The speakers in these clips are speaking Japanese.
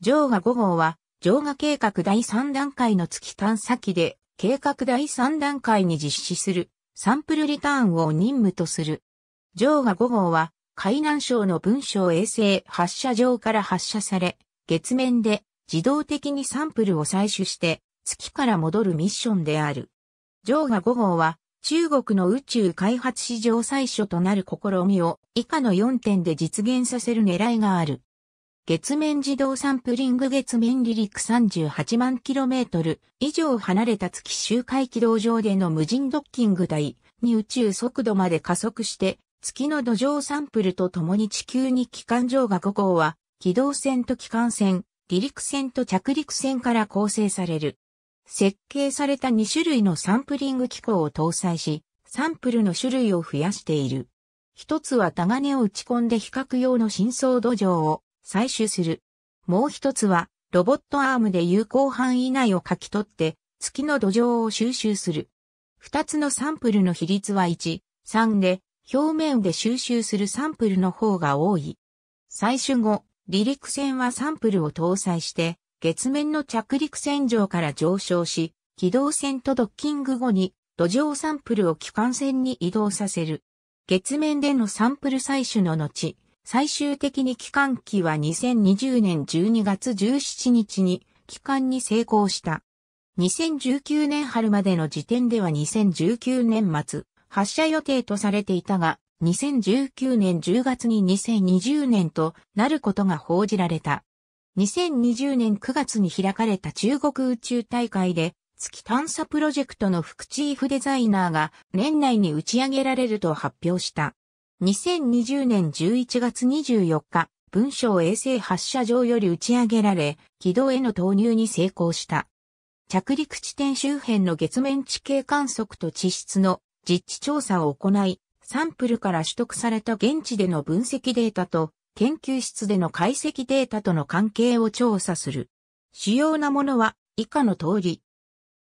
ジョーガ5号は、ジョーガ計画第3段階の月探査機で、計画第3段階に実施する、サンプルリターンを任務とする。ジョーガ5号は、海南省の文章衛星発射場から発射され、月面で自動的にサンプルを採取して月から戻るミッションである。ジョーガ5号は中国の宇宙開発史上最初となる試みを以下の4点で実現させる狙いがある。月面自動サンプリング月面離陸38万 km 以上離れた月周回軌道上での無人ドッキング台に宇宙速度まで加速して月の土壌サンプルと共に地球に機関上が5号は機動船と機関船、離陸船と着陸船から構成される。設計された2種類のサンプリング機構を搭載し、サンプルの種類を増やしている。一つはタガネを打ち込んで比較用の深層土壌を採取する。もう一つは、ロボットアームで有効範囲内を書き取って、月の土壌を収集する。二つのサンプルの比率は1、3で、表面で収集するサンプルの方が多い。採取後、離陸船はサンプルを搭載して、月面の着陸線上から上昇し、機動船とドッキング後に土壌サンプルを機関船に移動させる。月面でのサンプル採取の後、最終的に帰還機は2020年12月17日に帰還に成功した。2019年春までの時点では2019年末、発射予定とされていたが、2019年10月に2020年となることが報じられた。2020年9月に開かれた中国宇宙大会で、月探査プロジェクトの副チーフデザイナーが年内に打ち上げられると発表した。2020年11月24日、文章衛星発射場より打ち上げられ、軌道への投入に成功した。着陸地点周辺の月面地形観測と地質の実地調査を行い、サンプルから取得された現地での分析データと研究室での解析データとの関係を調査する。主要なものは以下の通り。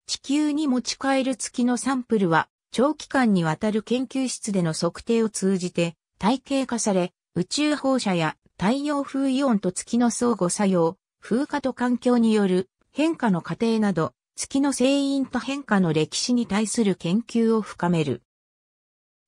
地球に持ち帰る月のサンプルは長期間にわたる研究室での測定を通じて体系化され、宇宙放射や太陽風イオンと月の相互作用、風化と環境による変化の過程など、月の成因と変化の歴史に対する研究を深める。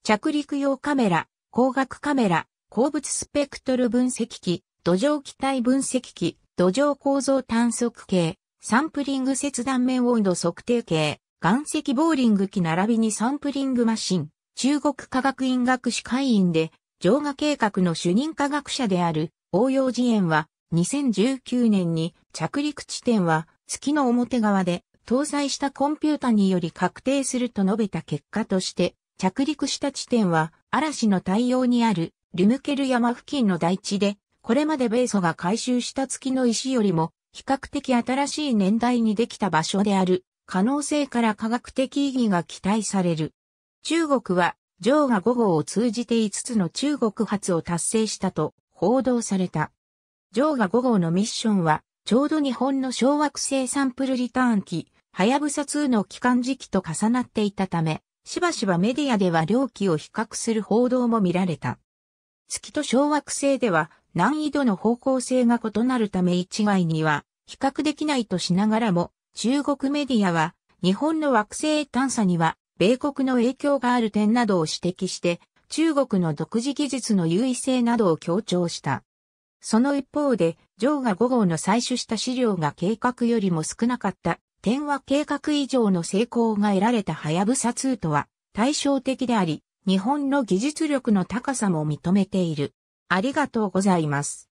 着陸用カメラ、光学カメラ、鉱物スペクトル分析機、土壌気体分析機、土壌構造探測系、サンプリング切断面温度測定計、岩石ボーリング機並びにサンプリングマシン、中国科学院学士会員で、上画計画の主任科学者である、応用次元は、2019年に着陸地点は月の表側で搭載したコンピュータにより確定すると述べた結果として、着陸した地点は嵐の対応にあるリムケル山付近の台地で、これまで米ソが回収した月の石よりも比較的新しい年代にできた場所である可能性から科学的意義が期待される。中国は、ー下5号を通じて5つの中国発を達成したと報道された。ー下5号のミッションは、ちょうど日本の小惑星サンプルリターン機、はやぶさ2の期間時期と重なっていたため、しばしばメディアでは両機を比較する報道も見られた。月と小惑星では難易度の方向性が異なるため一概には比較できないとしながらも、中国メディアは、日本の惑星探査には、米国の影響がある点などを指摘して、中国の独自技術の優位性などを強調した。その一方で、ジョーが5号の採取した資料が計画よりも少なかった点は計画以上の成功が得られたハヤブサ2とは対照的であり、日本の技術力の高さも認めている。ありがとうございます。